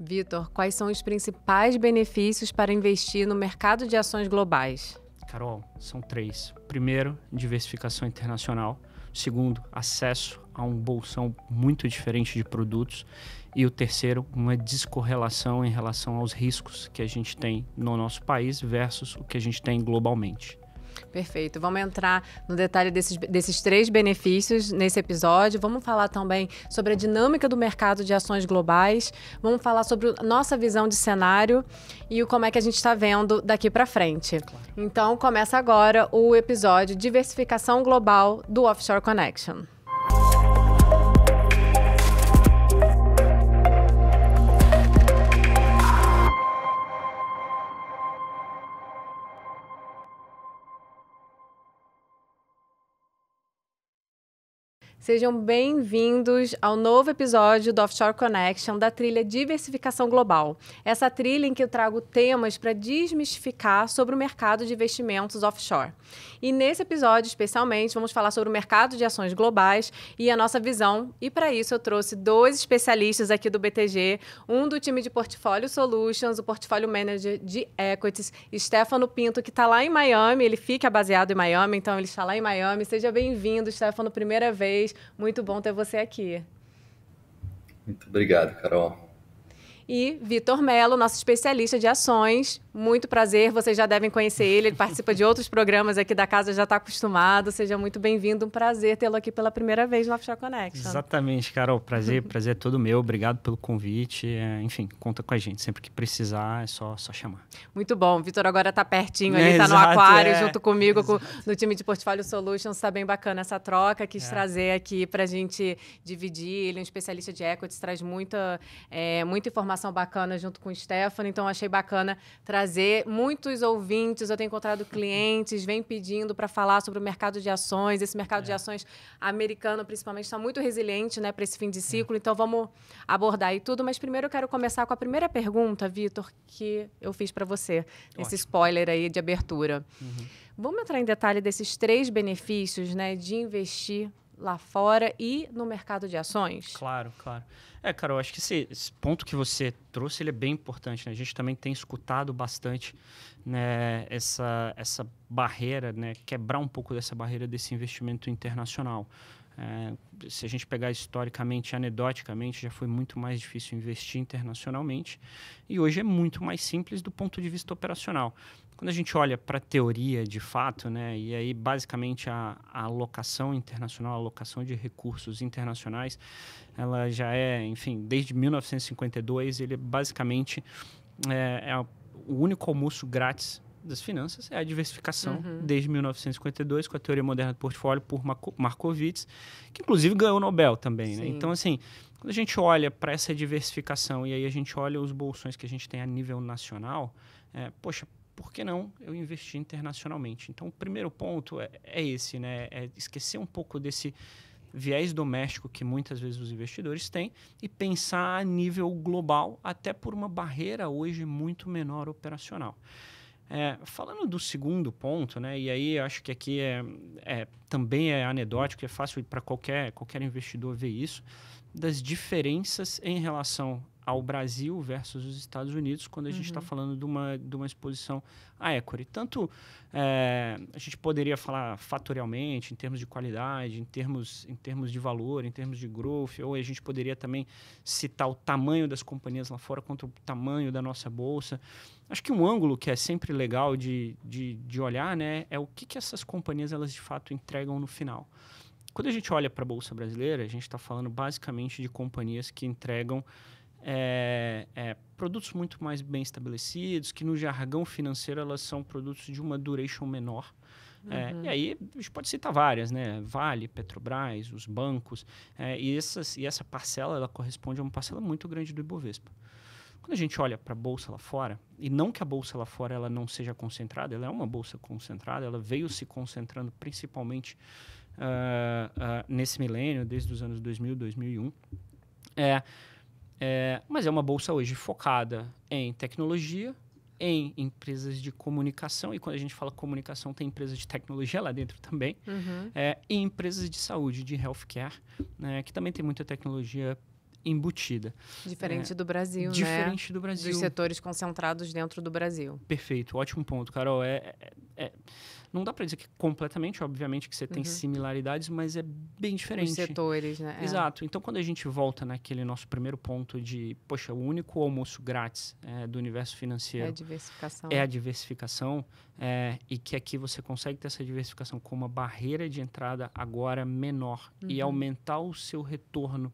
Vitor, quais são os principais benefícios para investir no mercado de ações globais? Carol, são três. Primeiro, diversificação internacional. Segundo, acesso a um bolsão muito diferente de produtos. E o terceiro, uma descorrelação em relação aos riscos que a gente tem no nosso país versus o que a gente tem globalmente. Perfeito. Vamos entrar no detalhe desses, desses três benefícios nesse episódio. Vamos falar também sobre a dinâmica do mercado de ações globais. Vamos falar sobre a nossa visão de cenário e o, como é que a gente está vendo daqui para frente. Claro. Então, começa agora o episódio Diversificação Global do Offshore Connection. Sejam bem-vindos ao novo episódio do Offshore Connection da trilha Diversificação Global. Essa trilha em que eu trago temas para desmistificar sobre o mercado de investimentos offshore. E nesse episódio, especialmente, vamos falar sobre o mercado de ações globais e a nossa visão. E para isso eu trouxe dois especialistas aqui do BTG, um do time de Portfólio Solutions, o Portfólio Manager de Equities, Stefano Pinto, que está lá em Miami, ele fica baseado em Miami, então ele está lá em Miami. Seja bem-vindo, Stefano, primeira vez. Muito bom ter você aqui. Muito obrigado, Carol. E Vitor Melo, nosso especialista de ações. Muito prazer, vocês já devem conhecer ele, ele participa de outros programas aqui da casa, já está acostumado. Seja muito bem-vindo, um prazer tê-lo aqui pela primeira vez no Offshore Connection. Exatamente, Carol, prazer, prazer é todo meu, obrigado pelo convite. É, enfim, conta com a gente, sempre que precisar é só, só chamar. Muito bom, Vitor agora está pertinho ali, está é, tá no aquário é, junto comigo, com, no time de Portfólio Solutions, está bem bacana essa troca, quis é. trazer aqui para a gente dividir. Ele é um especialista de equities, traz muita, é, muita informação bacana junto com o Stefano, então achei bacana trazer Muitos ouvintes, eu tenho encontrado clientes, vêm pedindo para falar sobre o mercado de ações. Esse mercado é. de ações americano, principalmente, está muito resiliente né, para esse fim de é. ciclo. É. Então, vamos abordar aí tudo. Mas primeiro eu quero começar com a primeira pergunta, Vitor, que eu fiz para você. Ótimo. Esse spoiler aí de abertura. Uhum. Vamos entrar em detalhe desses três benefícios né, de investir lá fora e no mercado de ações? Claro, claro. É, cara, eu acho que esse, esse ponto que você trouxe ele é bem importante. Né? A gente também tem escutado bastante né, essa, essa barreira, né, quebrar um pouco dessa barreira desse investimento internacional. É, se a gente pegar historicamente, anedoticamente, já foi muito mais difícil investir internacionalmente e hoje é muito mais simples do ponto de vista operacional. Quando a gente olha para a teoria de fato, né, e aí basicamente a, a alocação internacional, a alocação de recursos internacionais, ela já é, enfim, desde 1952, ele é basicamente é, é o único almoço grátis das finanças é a diversificação, uhum. desde 1952, com a teoria moderna do portfólio por Markowitz, que inclusive ganhou o Nobel também. Né? Então, assim, quando a gente olha para essa diversificação e aí a gente olha os bolsões que a gente tem a nível nacional, é, poxa, por que não eu investir internacionalmente? Então, o primeiro ponto é, é esse, né? É esquecer um pouco desse viés doméstico que muitas vezes os investidores têm e pensar a nível global, até por uma barreira hoje muito menor operacional. É, falando do segundo ponto, né, e aí acho que aqui é, é também é anedótico, é fácil para qualquer, qualquer investidor ver isso, das diferenças em relação ao Brasil versus os Estados Unidos quando a tá uhum. gente está falando de uma, de uma exposição à equity. Tanto é, a gente poderia falar fatorialmente, em termos de qualidade, em termos, em termos de valor, em termos de growth, ou a gente poderia também citar o tamanho das companhias lá fora quanto o tamanho da nossa bolsa. Acho que um ângulo que é sempre legal de, de, de olhar né, é o que, que essas companhias elas de fato entregam no final. Quando a gente olha para a Bolsa Brasileira, a gente está falando basicamente de companhias que entregam é, é, produtos muito mais bem estabelecidos, que no jargão financeiro elas são produtos de uma duration menor. É, uhum. É, e aí a gente pode citar várias, né? Vale, Petrobras, os bancos. É, e, essas, e essa parcela ela corresponde a uma parcela muito grande do Ibovespa. Quando a gente olha para a bolsa lá fora, e não que a bolsa lá fora ela não seja concentrada, ela é uma bolsa concentrada, ela veio se concentrando principalmente uh, uh, nesse milênio, desde os anos 2000, 2001. É, é, mas é uma bolsa hoje focada em tecnologia, em empresas de comunicação, e quando a gente fala comunicação, tem empresas de tecnologia lá dentro também, uhum. é, e empresas de saúde, de healthcare, né, que também tem muita tecnologia embutida. Diferente é, do Brasil, diferente né? Diferente do Brasil. Dos setores concentrados dentro do Brasil. Perfeito, ótimo ponto, Carol. É, é, é não dá para dizer que é completamente, obviamente que você uhum. tem similaridades, mas é bem diferente. Os setores, né? É. Exato. Então, quando a gente volta naquele nosso primeiro ponto de, poxa, o único almoço grátis do universo financeiro... É a diversificação. É a diversificação. e que aqui você consegue ter essa diversificação com uma barreira de entrada agora menor uhum. e aumentar o seu retorno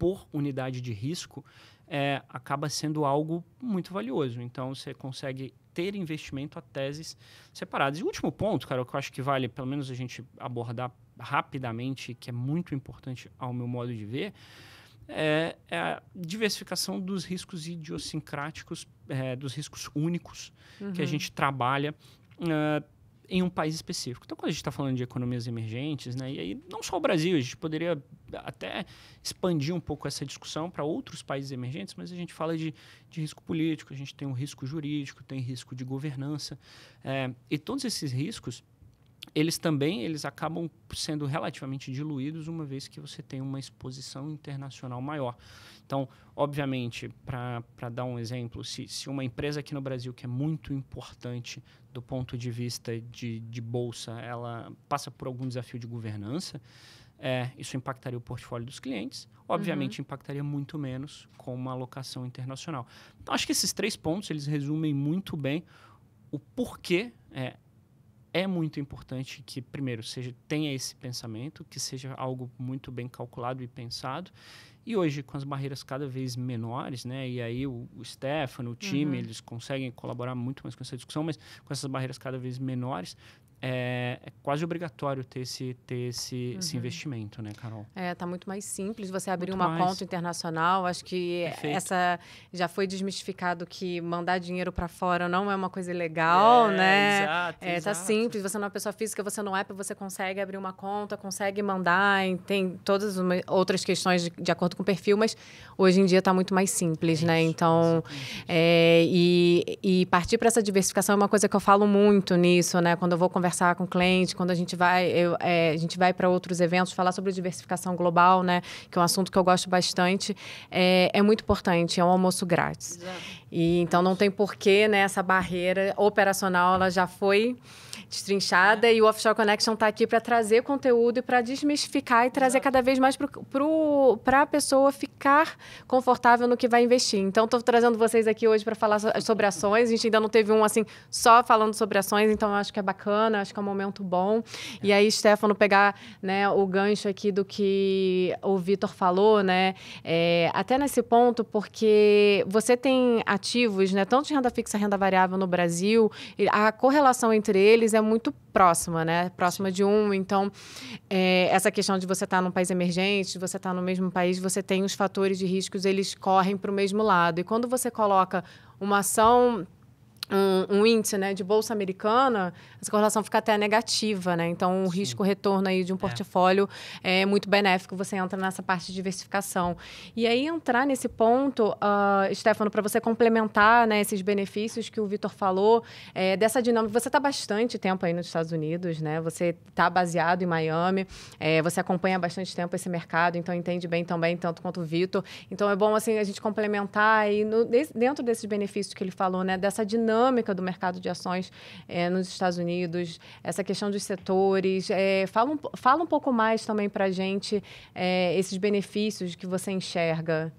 por unidade de risco é, acaba sendo algo muito valioso. Então, você consegue ter investimento a teses separadas. E o último ponto, cara, que eu acho que vale, pelo menos, a gente abordar rapidamente, que é muito importante ao meu modo de ver, é, é a diversificação dos riscos idiosincráticos, é, dos riscos únicos uhum. que a uhum. gente trabalha. Uh, em um país específico. Então, quando a gente está falando de economias emergentes, né, e aí não só o Brasil, a gente poderia até expandir um pouco essa discussão para outros países emergentes, mas a gente fala de, de risco político, a gente tem um risco jurídico, tem risco de governança, é, e todos esses riscos eles também eles acabam sendo relativamente diluídos uma vez que você tem uma exposição internacional maior. Então, obviamente, para dar um exemplo, se, se uma empresa aqui no Brasil que é muito importante do ponto de vista de, de bolsa, ela passa por algum desafio de governança. É, isso impactaria o portfólio dos clientes, obviamente uhum. impactaria muito menos com uma alocação internacional. Então, acho que esses três pontos eles resumem muito bem o porquê é, é muito importante que, primeiro, seja tenha esse pensamento, que seja algo muito bem calculado e pensado, e hoje, com as barreiras cada vez menores, né? E aí o, o Stefano, o time, uhum. eles conseguem colaborar muito mais com essa discussão, mas com essas barreiras cada vez menores, é, é, quase obrigatório ter esse, ter esse, uhum. esse, investimento, né, Carol? É, tá muito mais simples você abrir muito uma mais. conta internacional. Acho que Perfeito. essa já foi desmistificado que mandar dinheiro para fora não é uma coisa ilegal, é, né? Exato, é, tá simples, você não é pessoa física, você não é, você consegue abrir uma conta, consegue mandar, tem todas outras questões de, de, acordo com o perfil, mas hoje em dia está muito mais simples, né? Então, é, e, e partir para essa diversificação é uma coisa que eu falo muito nisso, né? Quando eu vou conversar conversar com o cliente, quando a gente vai, eu, é, a gente vai para outros eventos, falar sobre diversificação global, né? Que é um assunto que eu gosto bastante. É, é muito importante, é um almoço grátis. E então não tem porquê, né? Essa barreira operacional, ela já foi destrinchada é. e o Offshore Connection está aqui para trazer conteúdo e para desmistificar e trazer Exato. cada vez mais para a pessoa ficar confortável no que vai investir. Então, estou trazendo vocês aqui hoje para falar sobre ações. A gente ainda não teve um assim só falando sobre ações, então acho que é bacana, acho que é um momento bom. É. E aí, Stefano, pegar né, o gancho aqui do que o Vitor falou, né? É, até nesse ponto, porque você tem ativos, né? Tanto de renda fixa renda variável no Brasil, a correlação entre eles é muito próxima, né? Próxima de um. Então, é, essa questão de você estar tá num país emergente, você estar tá no mesmo país, você tem os fatores de riscos, eles correm para o mesmo lado. E quando você coloca uma ação um, um, índice né, de bolsa americana, essa correlação fica até negativa, né? Então, o Sim. risco retorno aí de um é. portfólio é. é. muito benéfico, você entra nessa parte de diversificação. E aí, entrar nesse ponto, uh, Stefano, para você complementar né, esses benefícios que o Vitor falou, é, dessa dinâmica, você está bastante tempo aí nos Estados Unidos, né? Você está baseado em Miami, é, você acompanha bastante tempo esse mercado, então entende bem também, tanto quanto o Vitor. Então, é bom, assim, a gente complementar aí, no, dentro desses benefícios que ele falou, né? Dessa dinâmica dinâmica do mercado de ações é, nos Estados Unidos, essa questão dos setores. É, fala, um, fala um pouco mais também para a gente é, esses benefícios que você enxerga.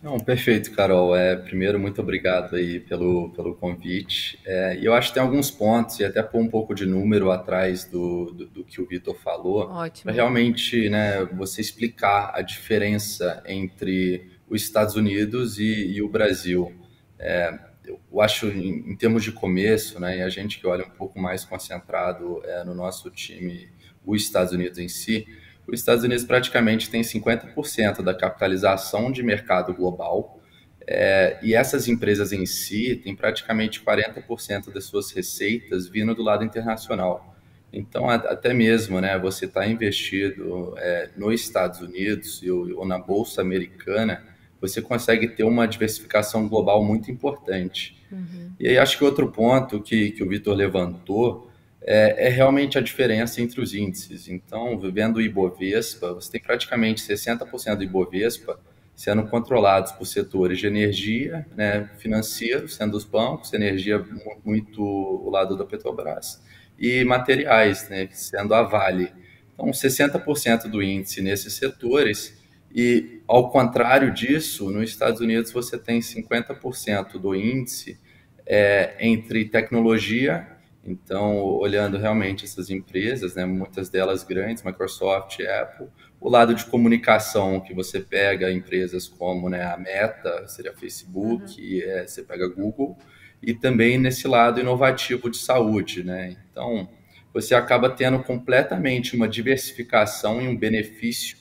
Não, perfeito, Carol. É, primeiro, muito obrigado aí pelo, pelo convite. É, eu acho que tem alguns pontos, e até pôr um pouco de número atrás do, do, do que o Vitor falou, para realmente né, você explicar a diferença entre os Estados Unidos e, e o Brasil. É, eu acho em, em, termos de começo, né, e a gente que olha um pouco mais concentrado é, no nosso time, os Estados Unidos em si, os Estados Unidos praticamente tem 50% da capitalização de mercado global, é, e essas empresas em si têm praticamente 40% das suas receitas vindo do lado internacional. Então, até mesmo né, você está investido é, nos Estados Unidos ou na Bolsa Americana, você consegue ter uma diversificação global muito importante. Uhum. E aí acho que outro ponto que, que o Vitor levantou é, é, realmente a diferença entre os índices. Então, vivendo o Ibovespa, você tem praticamente 60% do Ibovespa sendo controlados por setores de energia, né, financeiro, sendo os bancos, energia muito o lado da Petrobras, e materiais, né, sendo a Vale. Então, 60% do índice nesses setores e, ao contrário disso, nos Estados Unidos você tem 50% do índice é, entre tecnologia, então, olhando realmente essas empresas, né, muitas delas grandes, Microsoft, Apple, o lado de comunicação que você pega empresas como né, a Meta, seria Facebook, uhum. é, você pega Google, e também nesse lado inovativo de saúde. Né? Então, você acaba tendo completamente uma diversificação e um benefício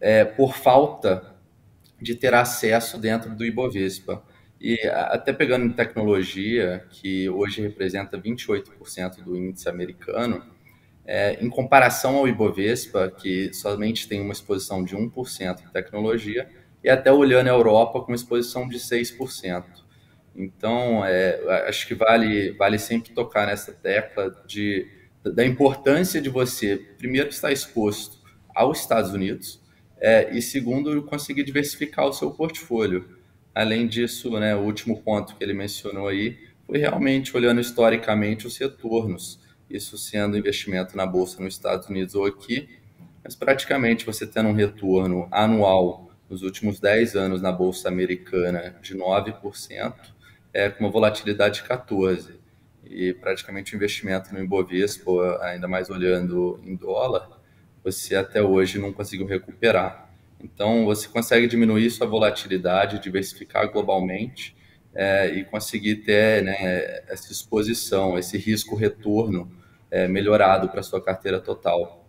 é, por falta de ter acesso dentro do Ibovespa. E até pegando em tecnologia, que hoje representa 28% do índice americano, é, em comparação ao Ibovespa, que somente tem uma exposição de 1% em tecnologia, e até olhando a Europa com uma exposição de 6%. Então, é, acho que vale, vale sempre tocar nessa tecla de, da importância de você, primeiro, estar exposto aos Estados Unidos, é, e segundo, conseguir diversificar o seu portfólio. Além disso, né, o último ponto que ele mencionou aí foi realmente olhando historicamente os retornos, isso sendo investimento na bolsa nos Estados Unidos ou aqui, mas praticamente você tendo um retorno anual nos últimos 10 anos na bolsa americana de 9%, é, com uma volatilidade de 14%. E praticamente o investimento no Ibovespa, ainda mais olhando em dólar, você até hoje não conseguiu recuperar. Então, você consegue diminuir sua volatilidade, diversificar globalmente é, e conseguir ter né, essa exposição, esse risco-retorno é, eh, melhorado para sua carteira total.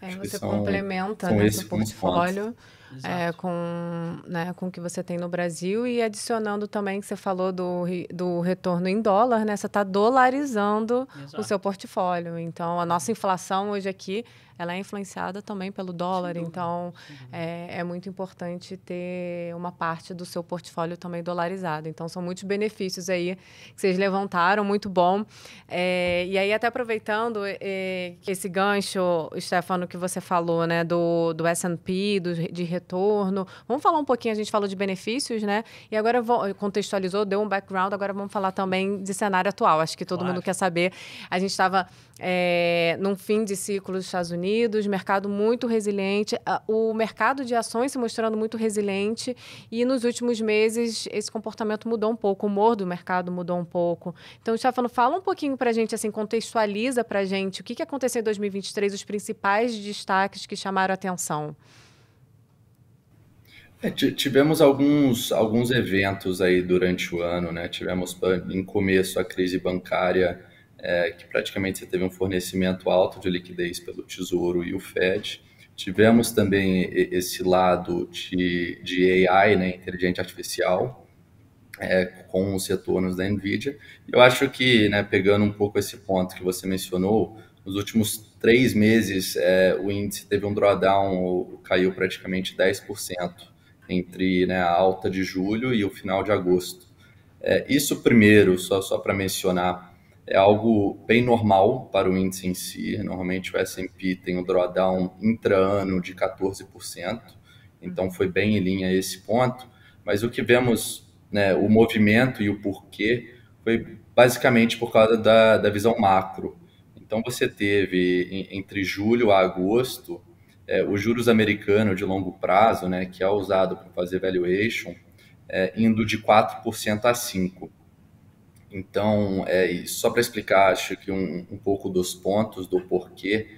É, Aí você são, complementa o né, seu portfólio é, com, né, com o que você tem no Brasil e adicionando também que você falou do, do retorno em dólar, né? Você está dolarizando Exato. o seu portfólio. Então, a nossa inflação hoje aqui ela é influenciada também pelo dólar, então uhum. é, é, muito importante ter uma parte do seu portfólio também dolarizado. Então são muitos benefícios aí que vocês levantaram, muito bom. É, e aí até aproveitando é, é esse gancho, Stefano, que você falou, né, do, do S&P, do, de retorno, vamos falar um pouquinho, a gente falou de benefícios, né, e agora vou, contextualizou, deu um background, agora vamos falar também de cenário atual, acho que todo claro. mundo quer saber. A gente estava é, num fim de ciclo dos Estados Unidos, Unidos, mercado muito resiliente, o mercado de ações se mostrando muito resiliente e nos últimos meses esse comportamento mudou um pouco, o humor do mercado mudou um pouco. Então, Stefano, fala um pouquinho para a gente, assim, contextualiza para a gente o que, que aconteceu em 2023, os principais destaques que chamaram atenção. É, tivemos alguns, alguns eventos aí durante o ano, né? Tivemos em começo a crise bancária é, que praticamente você teve um fornecimento alto de liquidez pelo Tesouro e o Fed. Tivemos também esse lado de, de AI, né, inteligência artificial, é, com os retornos da NVIDIA. Eu acho que, né, pegando um pouco esse ponto que você mencionou, nos últimos três meses, é, o índice teve um drawdown, caiu praticamente 10% entre né, a alta de julho e o final de agosto. É, isso primeiro, só, só para mencionar, é algo bem normal para o índice em si. Normalmente o S&P tem um drawdown intra-ano de 14%, então foi bem em linha esse ponto. Mas o que vemos, né, o movimento e o porquê foi basicamente por causa da, da visão macro. Então você teve entre julho a agosto é, os juros americanos de longo prazo, né, que é usado para fazer valuation, é, indo de 4% a 5%. Então, é, só para explicar, acho que um, um pouco dos pontos do porquê,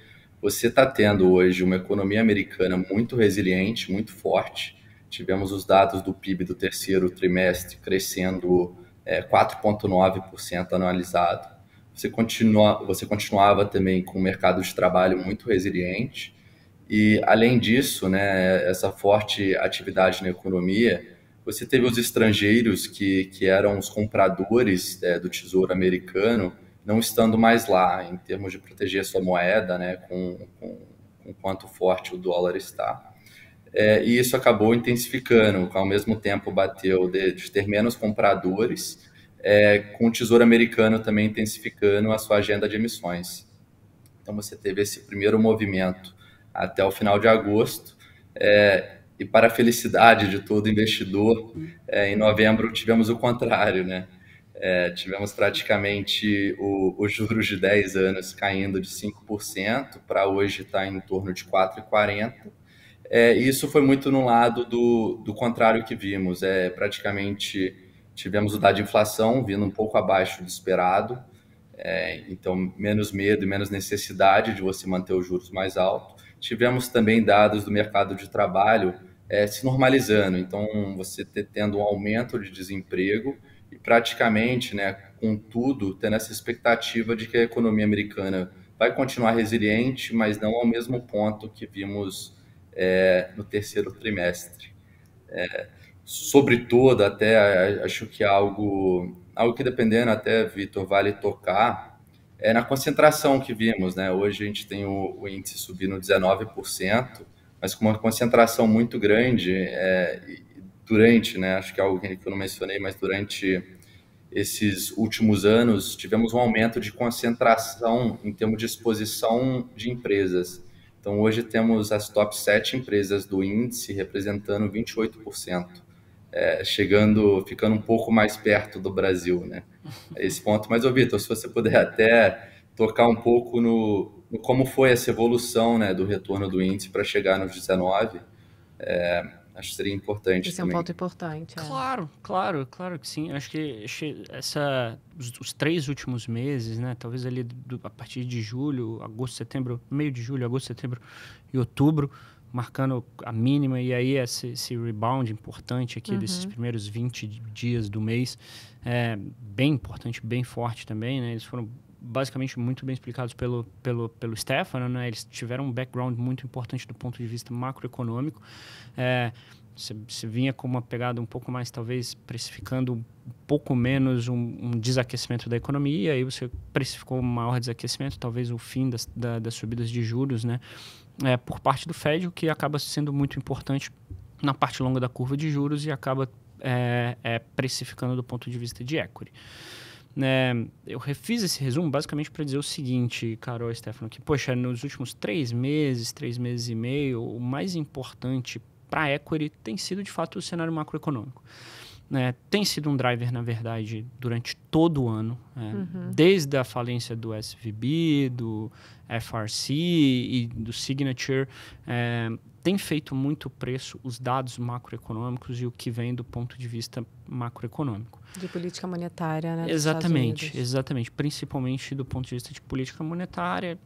você está tendo hoje uma economia americana muito resiliente, muito forte. Tivemos os dados do PIB do terceiro trimestre crescendo é, 4,9% anualizado. Você, continua, você continuava também com o mercado de trabalho muito resiliente. E, além disso, né, essa forte atividade na economia você teve os estrangeiros que, que eram os compradores é, do tesouro americano, não estando mais lá, em termos de proteger a sua moeda, né, com, com, com quanto forte o dólar está. É, e isso acabou intensificando, ao mesmo tempo bateu de, de ter menos compradores, é, com o Tesouro Americano também intensificando a sua agenda de emissões. Então você teve esse primeiro movimento até o final de agosto, é, e para a felicidade de todo investidor, é, em uhum. novembro tivemos o contrário, né? É, tivemos praticamente os juros de 10 anos caindo de 5% para hoje estar tá em torno de 4,40%. É, isso foi muito no lado do, do contrário que vimos. É, praticamente tivemos o dado de inflação vindo um pouco abaixo do esperado, é, então menos medo e menos necessidade de você manter os juros mais altos tivemos também dados do mercado de trabalho é, se normalizando. Então, você tendo um aumento de desemprego e praticamente, né, com tudo, tendo essa expectativa de que a economia americana vai continuar resiliente, mas não ao mesmo ponto que vimos é, no terceiro trimestre. É, sobretudo, até acho que algo, algo que dependendo até, Vitor, vale tocar, é na concentração que vimos, né? Hoje a gente tem o, o índice subindo 19%, mas com uma concentração muito grande é, durante, né? Acho que é algo que eu não mencionei, mas durante esses últimos anos tivemos um aumento de concentração em termos de exposição de empresas. Então hoje temos as top 7 empresas do índice representando 28% é, chegando, ficando um pouco mais perto do Brasil, né? É esse ponto. Mas, ô Vitor, se você puder até tocar um pouco no, no, como foi essa evolução né, do retorno do índice para chegar nos 19, é, acho que seria importante. Esse também. é um ponto importante. É. Claro, claro, claro que sim. Acho que essa, os, os, três últimos meses, né, talvez ali do, a partir de julho, agosto, setembro, meio de julho, agosto, setembro e outubro, marcando a mínima e aí esse, esse rebound importante aqui uhum. desses primeiros 20 dias do mês é bem importante, bem forte também, né? Eles foram basicamente muito bem explicados pelo, pelo, pelo Stefano, né? Eles tiveram um background muito importante do ponto de vista macroeconômico. É, você vinha com uma pegada um pouco mais, talvez, precificando um pouco menos um, um desaquecimento da economia, e aí você precificou um maior desaquecimento, talvez o fim das, da, das subidas de juros, né? é, por parte do Fed, o que acaba sendo muito importante na parte longa da curva de juros e acaba é, é, precificando do ponto de vista de equity. É, eu refiz esse resumo basicamente para dizer o seguinte, Carol e Stefano, que, poxa, nos últimos três meses, três meses e meio, o mais importante para a equity tem sido, de fato, o cenário macroeconômico né, tem sido um driver, na verdade, durante todo o ano, né? uhum. desde a falência do SVB, do FRC e do Signature, é, tem feito muito preço os dados macroeconômicos e o que vem do ponto de vista macroeconômico. De política monetária, né? Exatamente, exatamente. Principalmente do ponto de vista de política monetária,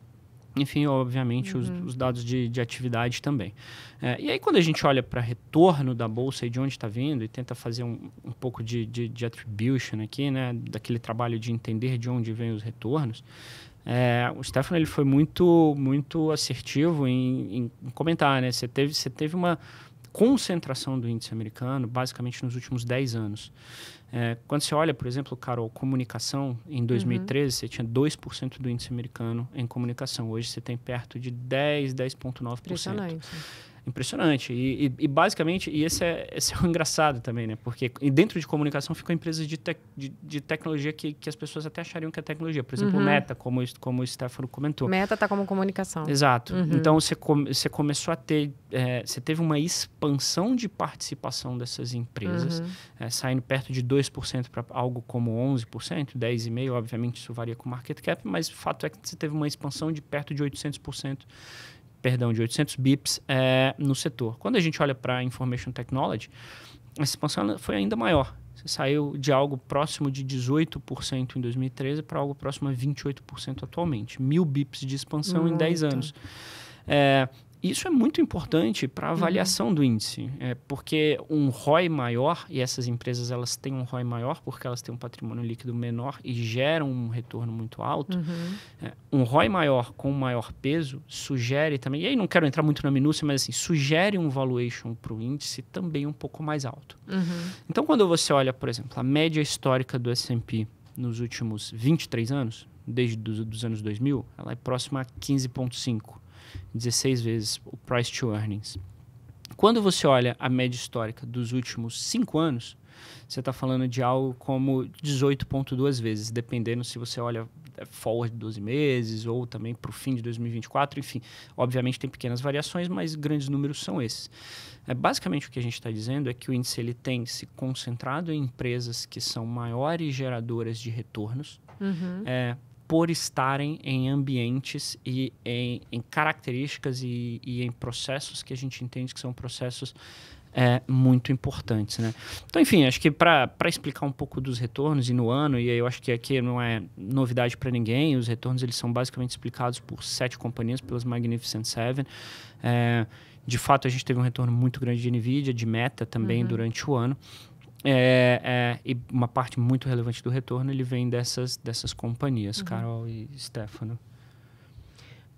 enfim, obviamente, uhum. os, os, dados de, de atividade também. É, e aí, quando a gente olha para retorno da bolsa e de onde está vindo, e tenta fazer um, um pouco de, de, de, attribution aqui, né, daquele trabalho de entender de onde vêm os retornos, é, o Stefano ele foi muito, muito assertivo em, em comentar. Né? Você, teve, você teve uma concentração do índice americano, basicamente, nos últimos 10 anos. É, quando você olha, por exemplo, Carol, comunicação, em 2013 uhum. você tinha 2% do índice americano em comunicação. Hoje você tem perto de 10, 10,9%. Impressionante. Impressionante. E, e, e, basicamente, e esse é, esse é o engraçado também, né? Porque dentro de comunicação ficam empresas de, tec, de, de, tecnologia que, que as pessoas até achariam que é tecnologia. Por exemplo, uhum. Meta, como, como o Stefano comentou. Meta está como comunicação. Exato. Uhum. Então, você, você começou a ter... É, você teve uma expansão de participação dessas empresas, uhum. é, saindo perto de 2% para algo como 11%, 10,5%. Obviamente, isso varia com o market cap, mas o fato é que você teve uma expansão de perto de 800% perdão, de 800 bips é, no setor. Quando a gente olha para Information Technology, a expansão foi ainda maior. Você saiu de algo próximo de 18% em 2013 para algo próximo a 28% atualmente. Mil bips de expansão Muito. em 10 anos. É, isso é muito importante para a uhum. avaliação uhum. do índice, é, porque um ROI maior, e essas empresas elas têm um ROI maior porque elas têm um patrimônio líquido menor e geram um retorno muito alto, uhum. é, um ROI maior com maior peso sugere também, e aí não quero entrar muito na minúcia, mas assim, sugere um valuation para o índice também um pouco mais alto. Uhum. Então, quando você olha, por exemplo, a média histórica do S&P nos últimos 23 anos, desde os dos anos 2000, ela é próxima a 15,5%. 16 vezes o price to earnings. Quando você olha a média histórica dos últimos 5 anos, você está falando de algo como 18,2 vezes, dependendo se você olha é, forward 12 meses ou também para o fim de 2024, enfim. Obviamente tem pequenas variações, mas grandes números são esses. É, basicamente o que a gente está dizendo é que o índice ele tem se concentrado em empresas que são maiores geradoras de retornos. Uhum. É, por estarem em ambientes e em, em características e, e, em processos que a gente entende que são processos é, muito importantes, né? Então, enfim, acho que para explicar um pouco dos retornos e no ano, e eu acho que aqui não é novidade para ninguém, os retornos eles são basicamente explicados por sete companhias, pelas Magnificent Seven. É, de fato, a gente teve um retorno muito grande de NVIDIA, de Meta também uhum. durante o ano. É, é, e uma parte muito relevante do retorno ele vem dessas, dessas companhias, uhum. Carol e Stefano.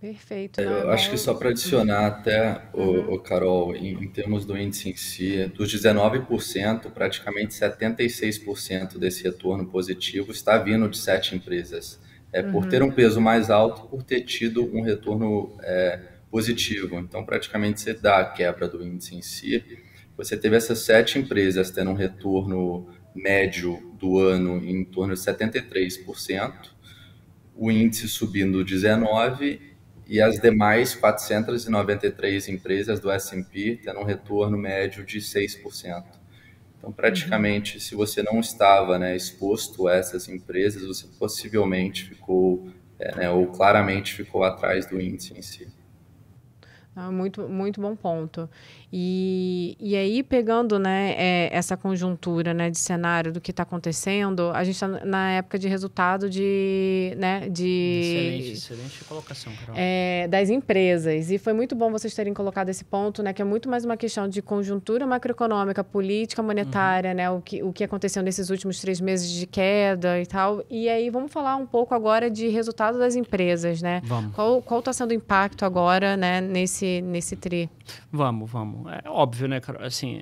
Perfeito. É, eu acho que só para adicionar até, uhum. o, o Carol, em, em, termos do índice em si, dos 19%, praticamente 76% desse retorno positivo está vindo de sete empresas. É, uhum. Por ter uhum. um peso mais alto, por ter tido um retorno é, positivo. Então, praticamente você dá a quebra do índice em si você teve essas sete empresas tendo um retorno médio do ano em torno de 73%, o índice subindo 19% e as demais 493 empresas do S&P tendo um retorno médio de 6%. Então, praticamente, se você não estava né, exposto a essas empresas, você possivelmente ficou, é, né, ou claramente ficou atrás do índice em si. Ah, muito, muito bom ponto. E, e aí, pegando né, é, essa conjuntura né, de cenário do que está acontecendo, a gente está na época de resultado de. Né, de excelente, excelente colocação, Carol. É, das empresas. E foi muito bom vocês terem colocado esse ponto, né, que é muito mais uma questão de conjuntura macroeconômica, política monetária, uhum. né, o, que, o que aconteceu nesses últimos três meses de queda e tal. E aí, vamos falar um pouco agora de resultado das empresas. Né? Vamos. Qual está sendo o impacto agora né, nesse, nesse tri? Vamos, vamos. É óbvio, né, cara? Assim,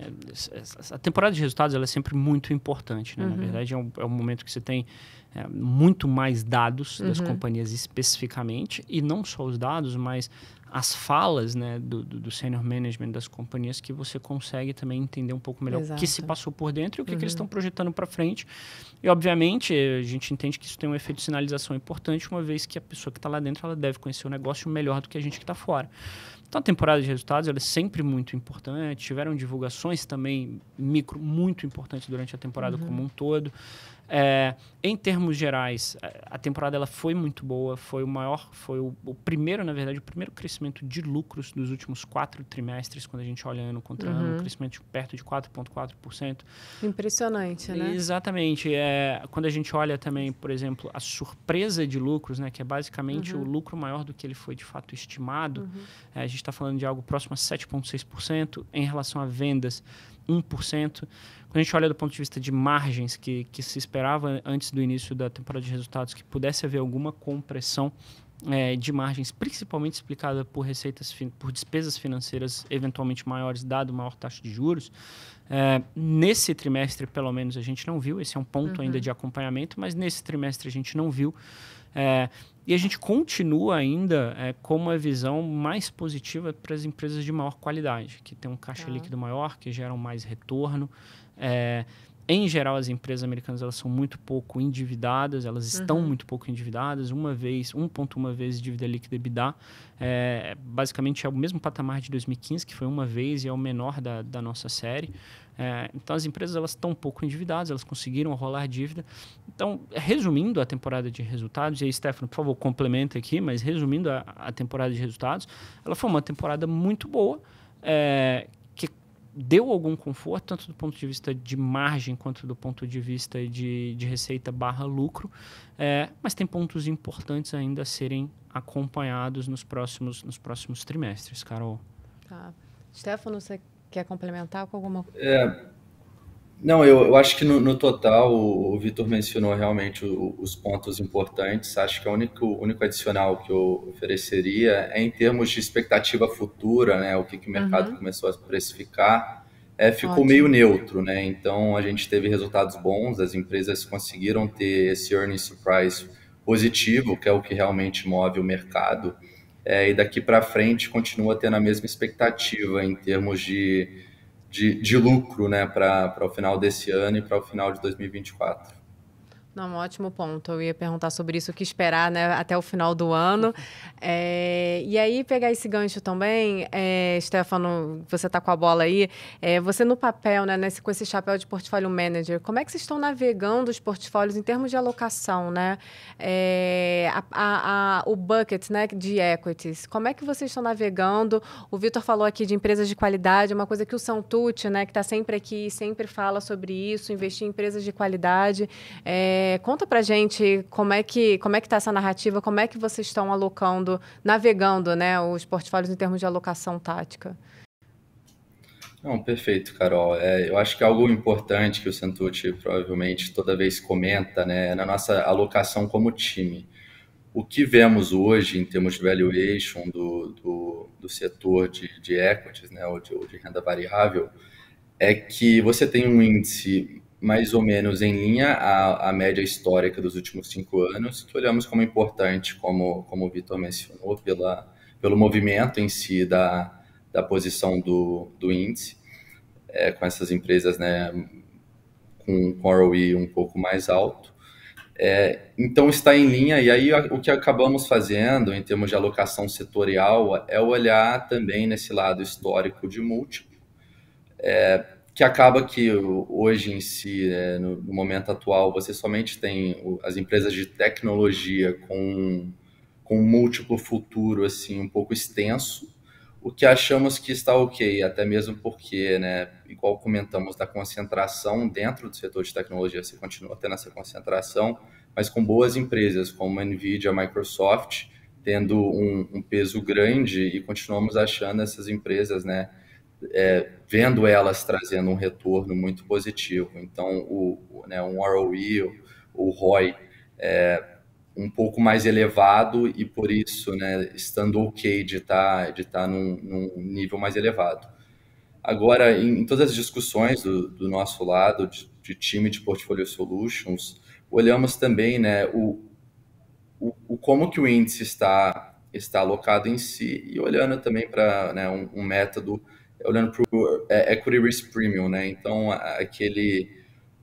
a temporada de resultados ela é sempre muito importante, né? Uhum. Na verdade, é um, é um momento que você tem é, muito mais dados uhum. das companhias especificamente, e não só os dados, mas as falas né, do, do, do senior management das companhias que você consegue também entender um pouco melhor Exato. o que se passou por dentro e o que, uhum. que eles uhum. estão projetando para frente. E, obviamente, a gente entende que isso tem um efeito de sinalização importante, uma vez que a pessoa que está lá dentro ela deve conhecer o negócio melhor do que a gente que está fora. Então, a temporada de resultados ela é sempre muito importante. Tiveram divulgações também micro muito importantes durante a temporada uhum. como um todo. É, em termos gerais, a temporada ela foi muito boa, foi o maior, foi o, o, primeiro, na verdade, o primeiro crescimento de lucros dos últimos quatro trimestres, quando a gente olha ano contra uhum. ano, um uhum. crescimento de perto de 4,4%. Impressionante, né? Exatamente. É, quando a gente olha também, por exemplo, a surpresa de lucros, né, que é basicamente uhum. o lucro maior do que ele foi de fato estimado, uhum. é, a gente está falando de algo próximo a 7,6%. Em relação a vendas, 1%. Quando a gente olha do ponto de vista de margens, que, que se esperava antes do início da temporada de resultados que pudesse haver alguma compressão é, de margens, principalmente explicada por receitas por despesas financeiras eventualmente maiores, dado maior taxa de juros. É, nesse trimestre, pelo menos, a gente não viu. Esse é um ponto uhum. ainda de acompanhamento, mas nesse trimestre a gente não viu. É, e a gente continua ainda é, com uma visão mais positiva para as empresas de maior qualidade, que tem um caixa ah. líquido maior, que geram mais retorno. É, em geral, as empresas americanas elas são muito pouco endividadas, elas uhum. estão muito pouco endividadas. Uma vez, 1,1 vezes dívida líquida EBITDA. É, basicamente é o mesmo patamar de 2015, que foi uma vez e é o menor da, da nossa série. É, então, as empresas elas estão pouco endividadas, elas conseguiram rolar dívida. Então, resumindo a temporada de resultados, e aí, Stefano, por favor, complementa aqui, mas resumindo a, a temporada de resultados, ela foi uma temporada muito boa. É, deu algum conforto, tanto do ponto de vista de margem quanto do ponto de vista de, de receita barra lucro, é, mas tem pontos importantes ainda a serem acompanhados nos próximos, nos próximos trimestres, Carol. Tá. Stefano, você quer complementar com alguma coisa? É, não, eu, eu acho que no, no total o, o Vitor mencionou realmente o, os pontos importantes. Acho que o único, único adicional que eu ofereceria é em termos de expectativa futura, né? O que, que o mercado uhum. começou a precificar. É, ficou Ótimo. meio neutro, né? Então a gente teve resultados bons, as empresas conseguiram ter esse earnings surprise positivo, que é o que realmente move o mercado. É, e daqui para frente continua tendo a mesma expectativa em termos de de, de lucro né, para o final desse ano e para o final de 2024. Não, um ótimo ponto. Eu ia perguntar sobre isso, o que esperar né, até o final do ano. É, e aí, pegar esse gancho também, é, Stefano, você está com a bola aí. É, você no papel, né, nesse, com esse chapéu de portfólio manager, como é que vocês estão navegando os portfólios em termos de alocação? Né? É, a, a, a, o bucket né, de equities, como é que vocês estão navegando? O Vitor falou aqui de empresas de qualidade, é uma coisa que o Santucci, né, que está sempre aqui, sempre fala sobre isso, investir em empresas de qualidade. É, é, conta pra gente como é que como é que está essa narrativa, como é que vocês estão alocando, navegando, né, os portfólios em termos de alocação tática. Não, perfeito, Carol. É, eu acho que é algo importante que o Santucci provavelmente toda vez comenta, né, é na nossa alocação como time. O que vemos hoje em termos de valuation do, do, do setor de, de equities, né, ou de, ou de renda variável, é que você tem um índice mais ou menos em linha à, à média histórica dos últimos cinco anos, que olhamos como importante, como, como o Vitor mencionou, pela, pelo movimento em si da, da posição do, do índice, é, com essas empresas né, com, com ROI um pouco mais alto. É, então está em linha, e aí o que acabamos fazendo em termos de alocação setorial é olhar também nesse lado histórico de múltiplo. É, que acaba que hoje em si, né, no, no, momento atual, você somente tem as empresas de tecnologia com, com um múltiplo futuro assim um pouco extenso, o que achamos que está ok, até mesmo porque, né, igual comentamos da concentração dentro do setor de tecnologia, você continua tendo essa concentração, mas com boas empresas como a Nvidia, a Microsoft, tendo um, um peso grande e continuamos achando essas empresas, né, é, vendo elas trazendo um retorno muito positivo. Então, o, né, um ROE, o ROI, é um pouco mais elevado e, por isso, né, estando ok de estar tá, de tá num, num nível mais elevado. Agora, em, em todas as discussões do, do nosso lado, de, de, time de Portfolio Solutions, olhamos também né, o, o, o como que o índice está, está alocado em si e olhando também para né, um, um método olhando para o é, é, equity risk premium, né? Então, aquele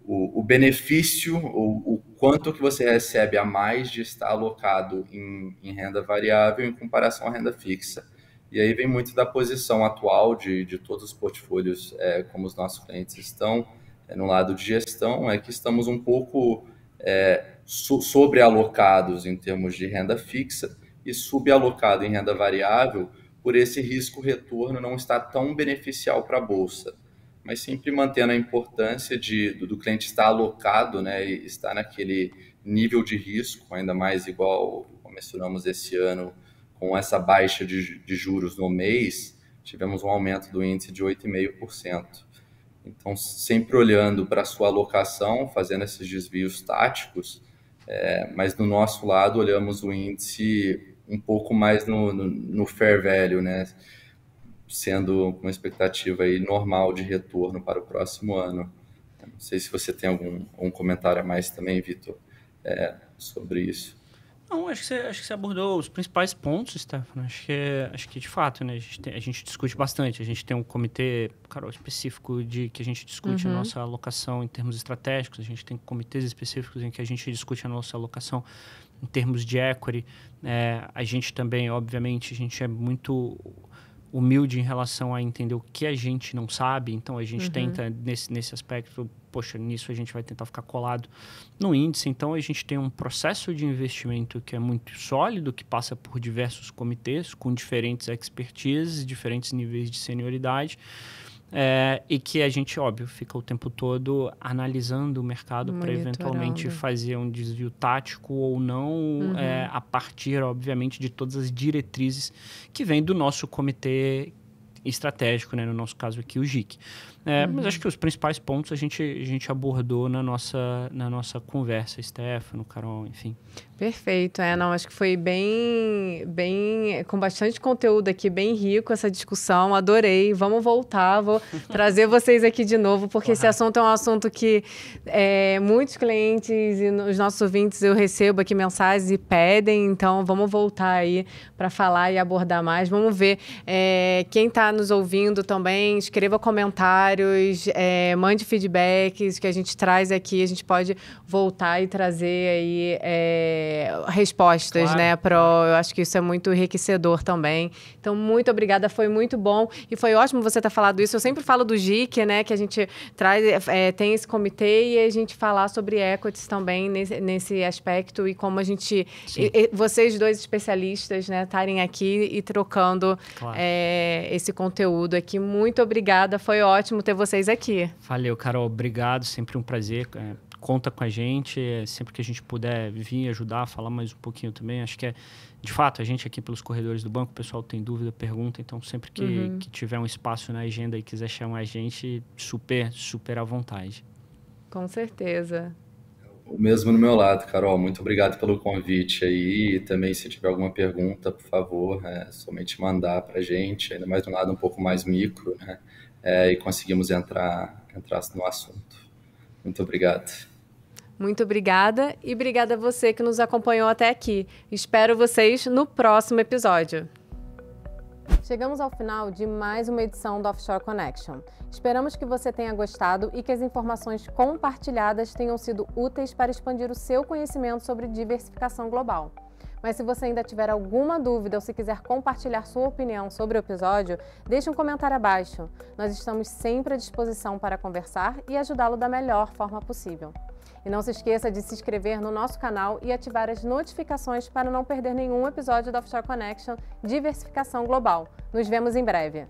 o, o benefício, o, o, quanto que você recebe a mais de estar alocado em, em, renda variável em comparação à renda fixa. E aí vem muito da posição atual de, de todos os portfólios, é, como os nossos clientes estão, é, no lado de gestão, é que estamos um pouco é, so, sobrealocados em termos de renda fixa e alocado em renda variável, por esse risco retorno não estar tão beneficial para a bolsa, mas sempre mantendo a importância de, do, do, cliente estar alocado, né, e estar naquele nível de risco, ainda mais igual mencionamos esse ano, com essa baixa de, de juros no mês, tivemos um aumento do índice de 8,5%. Então, sempre olhando para a sua alocação, fazendo esses desvios táticos, é, mas do nosso lado olhamos o índice um pouco mais no, no, no fair value, né? Sendo com uma expectativa aí normal de retorno para o próximo ano. Não sei se você tem algum, algum comentário a mais também, Vitor, é, sobre isso. Não, acho que, você, acho que você abordou os principais pontos, Stefano. Acho que, é, acho que de fato, né? A gente, tem, a gente discute bastante. A gente tem um comitê, Carol, específico de que a gente discute uhum. a nossa alocação em termos estratégicos. A gente tem comitês específicos em que a gente discute a nossa alocação em termos de equity. É, a gente também, obviamente, a gente é muito humilde em relação a entender o que a gente não sabe, então a gente uhum. tenta, nesse, nesse aspecto, poxa, nisso a gente vai tentar ficar colado no índice. Então a gente tem um processo de investimento que é muito sólido, que passa por diversos comitês, com diferentes expertises, diferentes níveis de senioridade. É, e que a gente, óbvio, fica o tempo todo analisando o mercado para eventualmente fazer um desvio tático ou não, uhum. é, a partir, obviamente, de todas as diretrizes que vêm do nosso comitê estratégico, né? no nosso caso aqui, o GIC. É, uhum. Mas acho que os principais pontos a gente, a gente abordou na nossa, na nossa conversa, Stefano, Carol, enfim. Perfeito, é, não, acho que foi bem, bem, com bastante conteúdo aqui, bem rico essa discussão, adorei, vamos voltar, vou trazer vocês aqui de novo, porque uhum. esse assunto é um assunto que é, muitos clientes e os nossos ouvintes eu recebo aqui mensagens e pedem, então vamos voltar aí para falar e abordar mais, vamos ver, é, quem está nos ouvindo também, escreva comentários, comentários, é, mande feedbacks que a gente traz aqui. A gente pode voltar e trazer aí é, respostas, claro. né? Pro, eu acho que isso é muito enriquecedor também. Então, muito obrigada, foi muito bom e foi ótimo você ter falado isso. Eu sempre falo do GIC, né? Que a gente traz, é, é, tem esse comitê e a gente falar sobre equities também nesse, nesse aspecto e como a gente. E, e, vocês dois especialistas, né, estarem aqui e trocando claro. É, esse conteúdo aqui. Muito obrigada, foi ótimo ter vocês aqui. Valeu, Carol. Obrigado. Sempre um prazer. É, conta com a gente. É, sempre que a gente puder vir ajudar, falar mais um pouquinho também. Acho que é, de fato, a gente aqui pelos corredores do banco, o pessoal tem dúvida, pergunta. Então, sempre que, uhum. que tiver um espaço na agenda e quiser chamar a gente, super, super à vontade. Com certeza. O mesmo no meu lado, Carol. Muito obrigado pelo convite aí. E também, se tiver alguma pergunta, por favor, é, somente mandar para a gente, ainda mais de um lado um pouco mais micro, né? É, e conseguimos entrar, entrar no assunto. Muito obrigado. Muito obrigada e obrigada a você que nos acompanhou até aqui. Espero vocês no próximo episódio. Chegamos ao final de mais uma edição do Offshore Connection. Esperamos que você tenha gostado e que as informações compartilhadas tenham sido úteis para expandir o seu conhecimento sobre diversificação global. Mas se você ainda tiver alguma dúvida ou se quiser compartilhar sua opinião sobre o episódio, deixe um comentário abaixo. Nós estamos sempre à disposição para conversar e ajudá-lo da melhor forma possível. E não se esqueça de se inscrever no nosso canal e ativar as notificações para não perder nenhum episódio da Offshore Connection Diversificação Global. Nos vemos em breve.